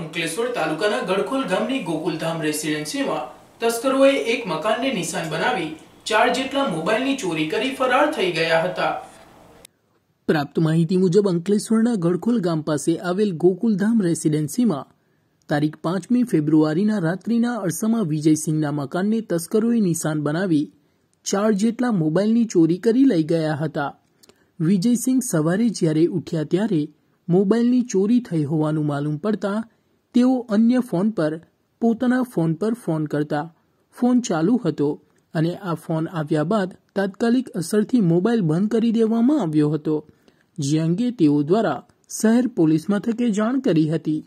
અંકલેશ્વર તાલુકાના ગડખોલ ગામની ગોકુલધામ રેસિડેન્સીમાં તસ્કરોએ એક મકાનને નિશાન બનાવી ચાર જેટલા મોબાઈલની ચોરી કરી ફરાર થઈ ગયા હતા પ્રાપ્ત માહિતી મુજબ અંકલેશ્વરના ગડખોલ ગામ પાસે આવેલ ગોકુલધામ રેસિડેન્સીમાં તારીખ પાંચમી ફેબ્રુઆરીના રાત્રિના અરસામાં વિજયસિંહના મકાનને તસ્કરોએ નિશાન બનાવી ચાર જેટલા મોબાઈલની ચોરી કરી લઈ ગયા હતા વિજયસિંહ સવારે જ્યારે ઉઠ્યા ત્યારે મોબાઈલની ચોરી થઈ હોવાનું માલુમ પડતા તેઓ અન્ય ફોન પર પોતાના ફોન પર ફોન કરતા ફોન ચાલુ હતો અને આ ફોન આવ્યા બાદ તાત્કાલિક અસરથી મોબાઈલ બંધ કરી દેવામાં આવ્યો હતો જે અંગે તેઓ દ્વારા શહેર પોલીસ મથકે જાણ કરી હતી